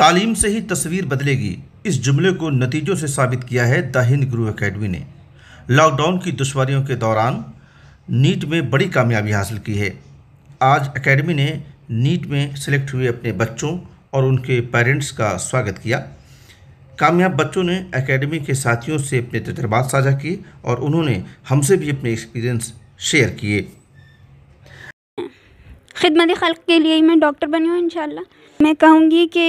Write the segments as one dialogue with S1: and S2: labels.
S1: तालीम से ही तस्वीर बदलेगी इस जुमले को नतीजों से साबित किया है द हिंद गुरु अकेडमी ने लॉकडाउन की दुश्वारियों के दौरान नीट में बड़ी कामयाबी हासिल की है आज अकेडमी ने नीट में सेलेक्ट हुए अपने बच्चों और उनके पेरेंट्स का स्वागत किया कामयाब बच्चों ने एकेडमी के साथियों से अपने तजर्बात साझा किए और उन्होंने हमसे भी अपने एक्सपीरियंस शेयर किए
S2: खिदमत खल के लिए मैं डॉक्टर बनी हूँ इन मैं कहूँगी कि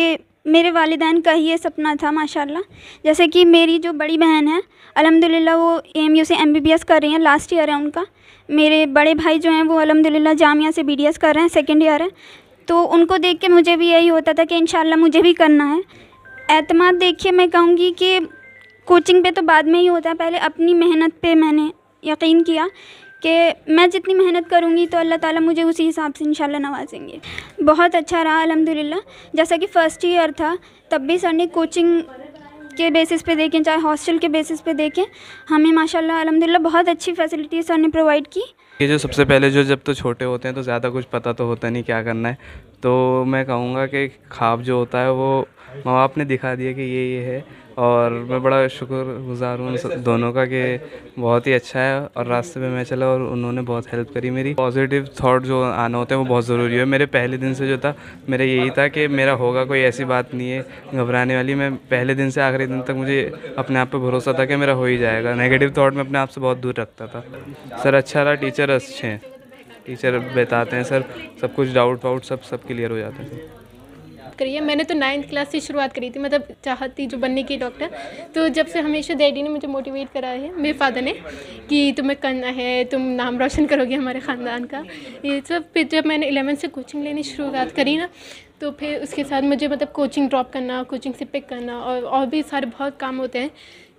S2: मेरे वालदान का ही ये सपना था माशाल्लाह जैसे कि मेरी जो बड़ी बहन है अलहमदिल्ला वो एम यू से एम बी बी एस कर रही हैं लास्ट ईयर है उनका मेरे बड़े भाई जो हैं वो अलहमदिल्ला जामिया से बी डी एस कर रहे हैं सेकेंड ईयर है तो उनको देख के मुझे भी यही होता था कि इन मुझे भी करना है अतमाद देखिए मैं कहूँगी कि कोचिंग पे तो बाद में ही होता है पहले अपनी मेहनत पे मैंने यकीन किया कि मैं जितनी मेहनत करूँगी तो अल्लाह ताला मुझे उसी हिसाब से इंशाल्लाह नवाजेंगे बहुत अच्छा रहा अल्हम्दुलिल्लाह जैसा कि फ़र्स्ट ईयर था तब भी सर ने कोचिंग के बेसिस पे देखें चाहे हॉस्टल के बेसिस पे देखें हमें माशाल्लाह अलहमदिल्ला बहुत अच्छी फैसिलिटी सर ने प्रोवाइड की
S1: ये जो सबसे पहले जो जब तो छोटे होते हैं तो ज़्यादा कुछ पता तो होता नहीं क्या करना है तो मैं कहूँगा कि ख्वाब जो होता है वो माँ बाप ने दिखा दिया कि ये ये है और मैं बड़ा शुक्र गुज़ार हूँ दोनों का कि बहुत ही अच्छा है और रास्ते पे मैं चला और उन्होंने बहुत हेल्प करी मेरी पॉजिटिव थॉट जो आना होते हैं वो बहुत ज़रूरी है मेरे पहले दिन से जो था मेरा यही था कि मेरा होगा कोई ऐसी बात नहीं है घबराने वाली मैं पहले दिन से आखिरी दिन तक मुझे अपने आप पर भरोसा था कि मेरा हो ही जाएगा नेगेटिव थाट मैं अपने आप से बहुत दूर रखता था सर अच्छा रहा टीचर अच्छे हैं टीचर बताते हैं सर सब कुछ डाउट वाउट सब सब क्लियर हो जाते हैं
S3: करी है मैंने तो नाइन्थ क्लास से शुरुआत करी थी मतलब चाहती जो बनने की डॉक्टर तो जब से हमेशा डैडी ने मुझे मोटिवेट करा है मेरे फादर ने कि तुम्हें करना है तुम नाम रोशन करोगे हमारे ख़ानदान का ये सब फिर जब मैंने एलेवन से कोचिंग लेनी शुरुआत करी ना तो फिर उसके साथ मुझे मतलब कोचिंग ड्रॉप करना कोचिंग से पिक करना और और भी सारे बहुत काम होते हैं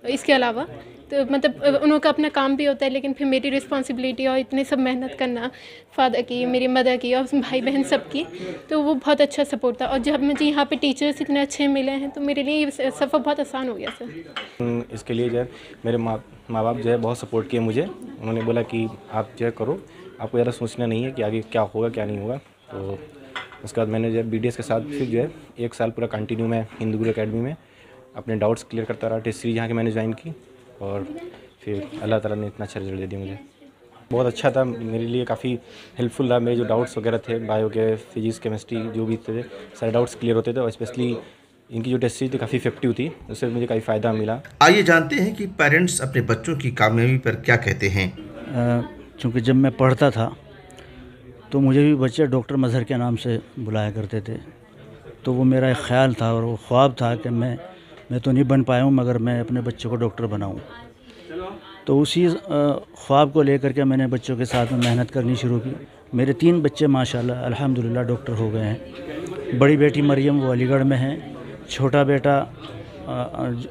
S3: इसके अलावा तो मतलब उनका अपना काम भी होता है लेकिन फिर मेरी रिस्पॉन्सिबिलिटी और इतनी सब मेहनत करना फादर की मेरी मदर की और भाई बहन सब की तो वो बहुत अच्छा सपोर्ट था और जब मुझे यहाँ पे टीचर्स इतने अच्छे मिले हैं तो मेरे लिए सफ़र बहुत आसान हो गया सर
S1: इसके लिए जो है मेरे माँ माँ बाप जो है बहुत सपोर्ट किए मुझे उन्होंने बोला कि आप जो है करो आपको ज़्यादा सोचना नहीं है कि आगे क्या होगा क्या नहीं होगा तो उसके बाद मैंने जो है बी के साथ फिर जो है एक साल पूरा कंटिन्यू मैं हिंदू अकेडमी में अपने डाउट्स क्लियर करता रहा टेस्ट सीरीज यहाँ के मैंने ज्वाइन की और फिर अल्लाह ताला ने इतना अच्छा रिजल्ट दे दिया मुझे बहुत अच्छा था मेरे लिए काफ़ी हेल्पफुल रहा मेरे जो डाउट्स वगैरह थे बायो के फिजिक्स केमिस्ट्री जो भी थे सारे डाउट्स क्लियर होते थे और स्पेशली इनकी जो टेस्ट सीरीज थी काफ़ी इफेक्टिव थी उससे मुझे काफ़ी फ़ायदा मिला आइए जानते हैं कि पेरेंट्स अपने बच्चों की कामयाबी पर क्या कहते हैं
S2: चूँकि जब मैं पढ़ता था तो मुझे भी बच्चे डॉक्टर मजहर के नाम से बुलाया करते थे तो वो मेरा एक ख्याल था और वो ख्वाब था कि मैं मैं तो नहीं बन पाया हूँ मगर मैं अपने बच्चों को डॉक्टर बनाऊँ तो उसी ख्वाब को लेकर के मैंने बच्चों के साथ में मेहनत करनी शुरू की मेरे तीन बच्चे माशाल्लाह अल्हम्दुलिल्लाह डॉक्टर हो गए हैं बड़ी बेटी मरियम वो अलीगढ़ में हैं छोटा बेटा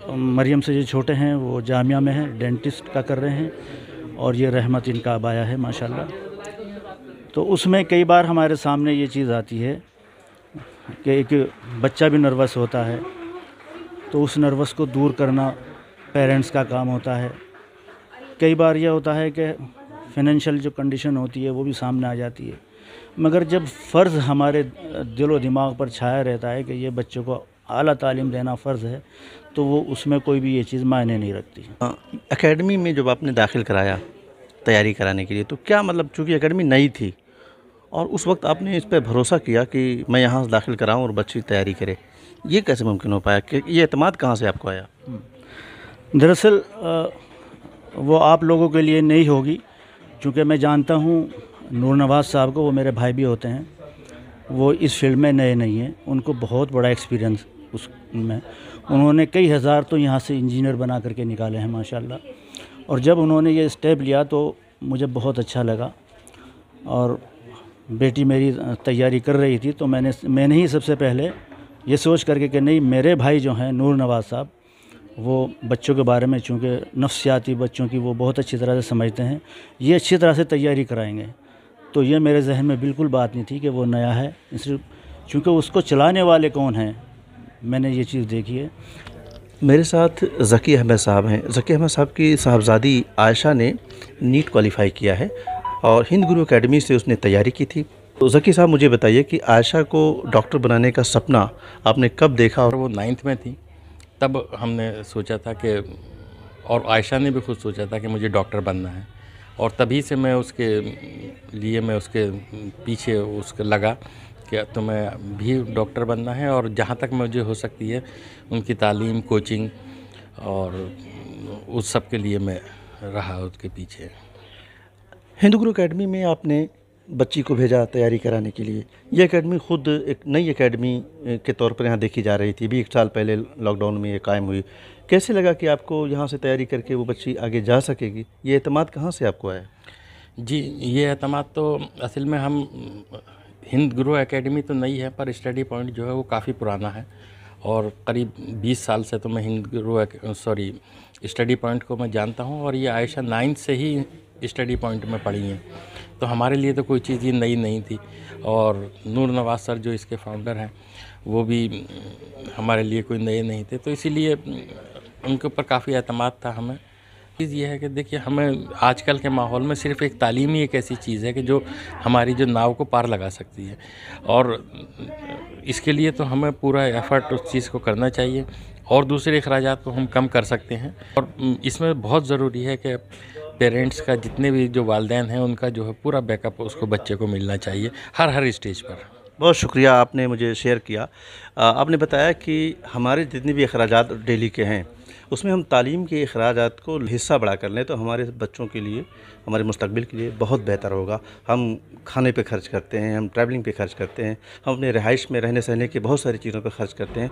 S2: मरियम से जो छोटे हैं वो जामिया में है डेंटिस्ट का कर रहे हैं और ये रहमत इनका अब आया है माशाल्लाह तो उसमें कई बार हमारे सामने ये चीज़ आती है कि एक बच्चा भी नर्वस होता है तो उस नर्वस को दूर करना पेरेंट्स का काम होता है कई बार यह होता है कि फाइनेंशियल जो कंडीशन होती है वो भी सामने आ जाती है मगर जब फ़र्ज़ हमारे दिलो दिमाग पर छाया रहता है कि ये बच्चों को अली तालीम देना फ़र्ज़ है तो वो उसमें कोई भी ये चीज़ मायने नहीं रखती
S1: अकेडमी हाँ, में जब आपने दाखिल कराया तैयारी कराने के लिए तो क्या मतलब चूँकि अकेडमी नई थी और उस वक्त आपने इस पर भरोसा किया कि मैं यहाँ दाखिल कराऊँ और बच्ची तैयारी करे ये कैसे मुमकिन हो पाया कि ये अतमाद कहाँ
S2: से आपको आया दरअसल वो आप लोगों के लिए नहीं होगी चूँकि मैं जानता हूँ नूर नवाज़ साहब को वो मेरे भाई भी होते हैं वो इस फील्ड में नए नहीं हैं उनको बहुत बड़ा एक्सपीरियंस उस में उन्होंने कई हज़ार तो यहाँ से इंजीनियर बना करके निकाले हैं माशाल्लाह और जब उन्होंने ये स्टेप लिया तो मुझे बहुत अच्छा लगा और बेटी मेरी तैयारी कर रही थी तो मैंने मैंने ही सबसे पहले ये सोच करके कि नहीं मेरे भाई जो हैं नूर नवाज़ साहब वो बच्चों के बारे में चूँकि नफ्सियाती बच्चों की वो बहुत अच्छी तरह से समझते हैं ये अच्छी तरह से तैयारी कराएंगे तो ये मेरे जहन में बिल्कुल बात नहीं थी कि वो नया है चूँकि उसको चलाने वाले कौन हैं मैंने ये चीज़ देखी है
S1: मेरे साथ ज़की अहमद साहब हैं ज़की अहमद साहब की साहबजादी आयशा ने नीट क्वालिफ़ाई किया है और हिंद गुरु अकेडमी से उसने तैयारी की थी तो जकी साहब मुझे बताइए कि आयशा को डॉक्टर बनाने का सपना आपने कब देखा और वो नाइन्थ में थी
S3: तब हमने सोचा था कि और आयशा ने भी खुद सोचा था कि मुझे डॉक्टर बनना है और तभी से मैं उसके लिए मैं उसके पीछे उसके लगा कि तो मैं भी डॉक्टर बनना है और जहाँ तक मुझे हो सकती है उनकी तालीम कोचिंग और उस सब के लिए मैं रहा उसके पीछे
S1: हिंदू गुरु अकेडमी में आपने बच्ची को भेजा तैयारी कराने के लिए ये अकेडमी ख़ुद एक नई अकेडमी के तौर पर यहाँ देखी जा रही थी भी एक साल पहले लॉकडाउन में ये कायम हुई कैसे लगा कि आपको यहाँ से तैयारी करके वो बच्ची आगे जा सकेगी ये अतमाद कहाँ से
S3: आपको आया जी ये अहतमाद तो असल में हम हिंद गुरु एकेडमी तो नई है पर स्टडी पॉइंट जो है वो काफ़ी पुराना है और करीब 20 साल से तो मैं हिंद गुरु सॉरी स्टडी पॉइंट को मैं जानता हूँ और ये आयशा नाइन्थ से ही स्टडी पॉइंट में पढ़ी हैं तो हमारे लिए तो कोई चीज़ ये नई नहीं थी और नूर नवाज़ सर जो इसके फाउंडर हैं वो भी हमारे लिए कोई नए नहीं थे तो इसीलिए उनके ऊपर काफ़ी अहतमाद था हमें चीज़ ये है कि देखिए हमें आजकल के माहौल में सिर्फ एक तालीम ही एक ऐसी चीज़ है कि जो हमारी जो नाव को पार लगा सकती है और इसके लिए तो हमें पूरा एफर्ट उस चीज़ को करना चाहिए और दूसरे अखराज को हम कम कर सकते हैं और इसमें बहुत ज़रूरी है कि पेरेंट्स का जितने भी जो वालदे हैं उनका जो है पूरा बैकअप उसको बच्चे को मिलना चाहिए हर हर स्टेज पर
S1: बहुत शुक्रिया आपने मुझे शेयर किया आपने बताया कि हमारे जितने भी अखराज डेली के हैं उसमें हम तालीम के अखराज को हिस्सा बढ़ा कर लें तो हमारे बच्चों के लिए हमारे मुस्तबिल के लिए बहुत बेहतर होगा हम खाने पे खर्च करते हैं हम ट्रैवलिंग पे खर्च करते हैं हम अपने रहाइश में रहने सहने के बहुत सारी चीज़ों पर खर्च करते हैं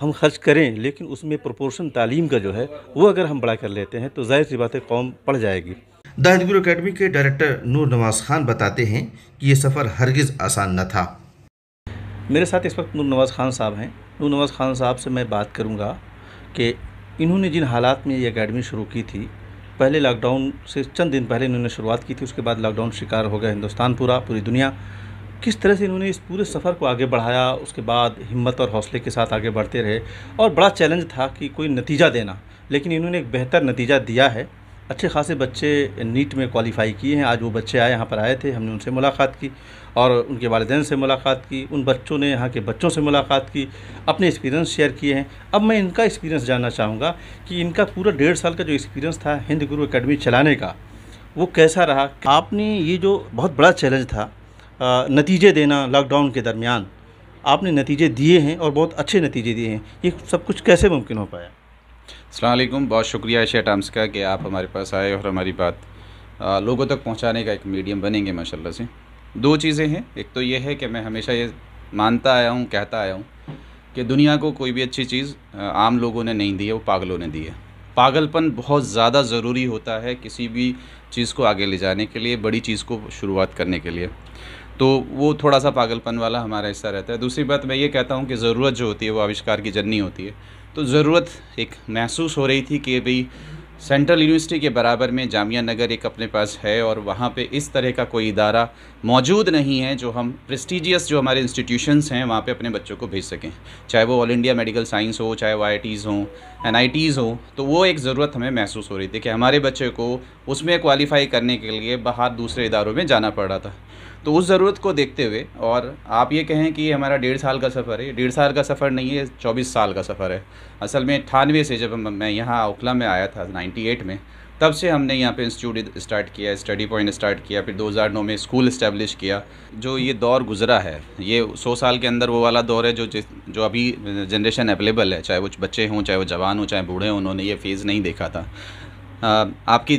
S1: हम खर्च करें लेकिन उसमें प्रोपोर्शन तालीम का जो है वो अगर हम बड़ा कर लेते हैं तो जाहिर सी बात है कौम पड़ जाएगी द अकेडमी के डायरेक्टर नूर नवाज खान बताते हैं कि ये सफ़र हरगिज़ आसान न था मेरे साथ इस वक्त नूर नवाज़ खान साहब हैं नूर नवाज़ खान साहब से मैं बात करूँगा कि इन्होंने जिन हालात में ये अकेडमी शुरू की थी पहले लॉकडाउन से चंद दिन पहले इन्होंने शुरुआत की थी उसके बाद लॉकडाउन शिकार हो गया हिंदुस्तान पूरा पूरी दुनिया किस तरह से इन्होंने इस पूरे सफ़र को आगे बढ़ाया उसके बाद हिम्मत और हौसले के साथ आगे बढ़ते रहे और बड़ा चैलेंज था कि कोई नतीजा देना लेकिन इन्होंने एक बेहतर नतीजा दिया है अच्छे खासे बच्चे नीट में क्वालिफ़ाई किए हैं आज वो बच्चे आए यहाँ पर आए थे हमने उनसे मुलाकात की और उनके वालदेन से मुलाकात की उन बच्चों ने यहाँ के बच्चों से मुलाकात की अपने एक्सपीरियंस शेयर किए हैं अब मैं इनका एक्सपीरियंस जानना चाहूँगा कि इनका पूरा डेढ़ साल का जो एक्सपीरियंस था हिंद गुरु अकेडमी चलाने का वो कैसा रहा आपने ये जो बहुत बड़ा चैलेंज था नतीजे देना लॉकडाउन के दरमियान आपने नतीजे दिए हैं और बहुत अच्छे नतीजे दिए हैं ये सब कुछ कैसे मुमकिन हो
S4: पाया अलैक्म बहुत शुक्रिया एशिया टाइम्स का कि आप हमारे पास आए और हमारी बात लोगों तक पहुंचाने का एक मीडियम बनेंगे माशाल्लाह से दो चीज़ें हैं एक तो ये है कि मैं हमेशा ये मानता आया हूँ कहता आया हूँ कि दुनिया को कोई भी अच्छी चीज़ आम लोगों ने नहीं दी है वो पागलों ने दी है पागलपन बहुत ज़्यादा ज़रूरी होता है किसी भी चीज़ को आगे ले जाने के लिए बड़ी चीज़ को शुरुआत करने के लिए तो वो थोड़ा सा पागलपन वाला हमारा हिस्सा रहता है दूसरी बात मैं ये कहता हूँ कि ज़रूरत जो होती है वो आविष्कार की जननी होती है तो ज़रूरत एक महसूस हो रही थी कि भाई सेंट्रल यूनिवर्सिटी के बराबर में जामिया नगर एक अपने पास है और वहाँ पे इस तरह का कोई इदारा मौजूद नहीं है जो हम प्रेस्टिजियस जो हमारे इंस्टीट्यूशंस हैं वहाँ पे अपने बच्चों को भेज सकें चाहे वो ऑल इंडिया मेडिकल साइंस हो चाहे वो टीज़ हों एन हों तो वो एक ज़रूरत हमें महसूस हो रही थी कि हमारे बच्चे को उसमें क्वालिफ़ाई करने के लिए बाहर दूसरे इदारों में जाना पड़ रहा था तो उस ज़रूरत को देखते हुए और आप ये कहें कि हमारा डेढ़ साल का सफ़र है डेढ़ साल का सफ़र नहीं है चौबीस साल का सफ़र है असल में अठानवे से जब मैं यहाँ ओखला में आया था नाइन्टी एट में तब से हमने यहाँ पे इंस्टीट्यूट स्टार्ट किया स्टडी पॉइंट स्टार्ट किया फिर 2009 में स्कूल इस्टेब्लिश किया जो ये दौर गुजरा है ये 100 साल के अंदर वो वाला दौर है जो जो अभी जनरेशन अवेलेबल है चाहे वो बच्चे हों चाहे वो जवान हों चाहे बूढ़े हों उन्होंने ये फेज़ नहीं देखा था आपकी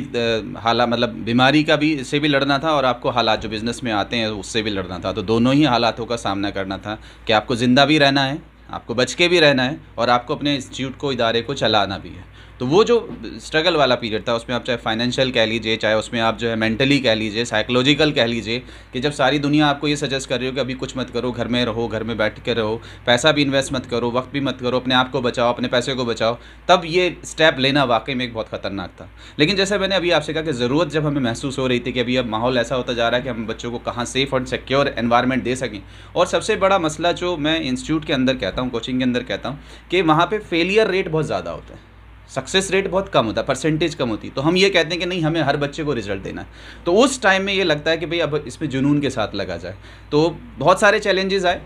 S4: हाला मतलब बीमारी का भी से भी लड़ना था और आपको हालात जो बिज़नेस में आते हैं उससे भी लड़ना था तो दोनों ही हालातों का सामना करना था कि आपको ज़िंदा भी रहना है आपको बच के भी रहना है और आपको अपने इंस्टीट्यूट को इदारे को चलाना भी है तो वो जो स्ट्रगल वाला पीरियड था उसमें आप चाहे फाइनेंशियल कह लीजिए चाहे उसमें आप जो है मेंटली कह लीजिए साइकोलॉजिकल कह लीजिए कि जब सारी दुनिया आपको ये सजेस्ट कर रही हो कि अभी कुछ मत करो घर में रहो घर में बैठ के रहो पैसा भी इन्वेस्ट मत करो वक्त भी मत करो अपने आप को बचाओ अपने पैसे को बचाओ तब ये स्टेप लेना वाकई में एक बहुत ख़तरनाक था लेकिन जैसे मैंने अभी आपसे कहा कि ज़रूरत जब हमें महसूस हो रही थी कि अभी अब माहौल ऐसा होता जा रहा है कि हम बच्चों को कहाँ सेफ़ और सिक्योर एन्वायरमेंट दे सकें और सबसे बड़ा मसला जो मैं इंस्टीट्यूट के अंदर कहता हूँ कोचिंग के अंदर कहता हूँ कि वहाँ पर फेलियर रेट बहुत ज़्यादा होता है सक्सेस रेट बहुत कम होता है परसेंटेज कम होती तो हम ये कहते हैं कि नहीं हमें हर बच्चे को रिजल्ट देना है तो उस टाइम में ये लगता है कि भाई अब इसमें जुनून के साथ लगा जाए तो बहुत सारे चैलेंजेस आए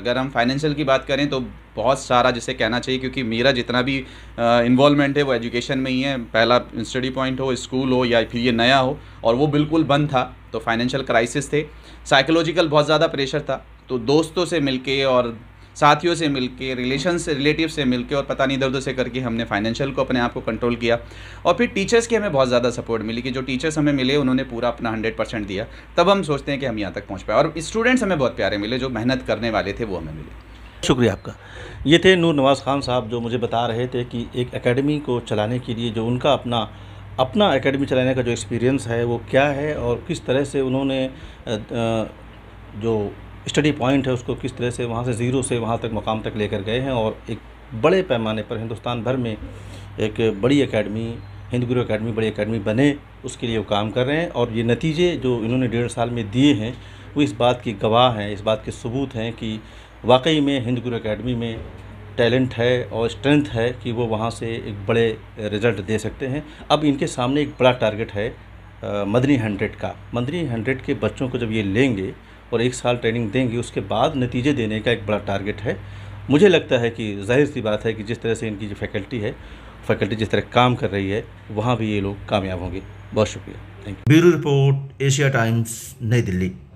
S4: अगर हम फाइनेंशियल की बात करें तो बहुत सारा जिसे कहना चाहिए क्योंकि मेरा जितना भी इन्वॉलमेंट है वो एजुकेशन में ही है पहला स्टडी पॉइंट हो स्कूल हो या फिर ये नया हो और वो बिल्कुल बंद था तो फाइनेंशियल क्राइसिस थे साइकोलॉजिकल बहुत ज़्यादा प्रेशर था तो दोस्तों से मिलके और साथियों से मिलके रिलेशन से रिलेटिव से मिलके और पता नहीं इधर उधर से करके हमने फाइनेंशियल को अपने आप को कंट्रोल किया और फिर टीचर्स की हमें बहुत ज़्यादा सपोर्ट मिली कि जो टीचर्स हमें मिले उन्होंने पूरा अपना हंड्रेड परसेंट दिया तब हम सोचते हैं कि हम यहाँ तक पहुँच पाए और स्टूडेंट्स हमें बहुत प्यारे मिले जो मेहनत करने वाले थे वो हमें मिले शुक्रिया आपका ये थे नूर नवाज़ खान साहब जो मुझे बता रहे थे कि
S1: एक एकेडमी को चलाने के लिए जो उनका अपना अपना एकेडमी चलाने का जो एक्सपीरियंस है वो क्या है और किस तरह से उन्होंने जो स्टडी पॉइंट है उसको किस तरह से वहाँ से ज़ीरो से वहाँ तक मकाम तक लेकर गए हैं और एक बड़े पैमाने पर हिंदुस्तान भर में एक बड़ी अकेडमी हिंद गुरु अकेडमी बड़ी अकेडमी बने उसके लिए वो काम कर रहे हैं और ये नतीजे जो इन्होंने डेढ़ साल में दिए हैं वो इस बात की गवाह हैं इस बात के सबूत हैं कि वाकई में हिंद गुरु अकेडमी में टैलेंट है और स्ट्रेंथ है कि वो वहाँ से एक बड़े रिज़ल्ट दे सकते हैं अब इनके सामने एक बड़ा टारगेट है मदनी हंड्रेड का मदनी हंड्रेड के बच्चों को जब ये लेंगे और एक साल ट्रेनिंग देंगे उसके बाद नतीजे देने का एक बड़ा टारगेट है मुझे लगता है कि जाहिर सी बात है कि जिस तरह से इनकी जो फैकल्टी है फैकल्टी जिस तरह काम कर रही है वहाँ भी ये लोग कामयाब होंगे बहुत शुक्रिया thank you
S2: bureau report Asia Times नई दिल्ली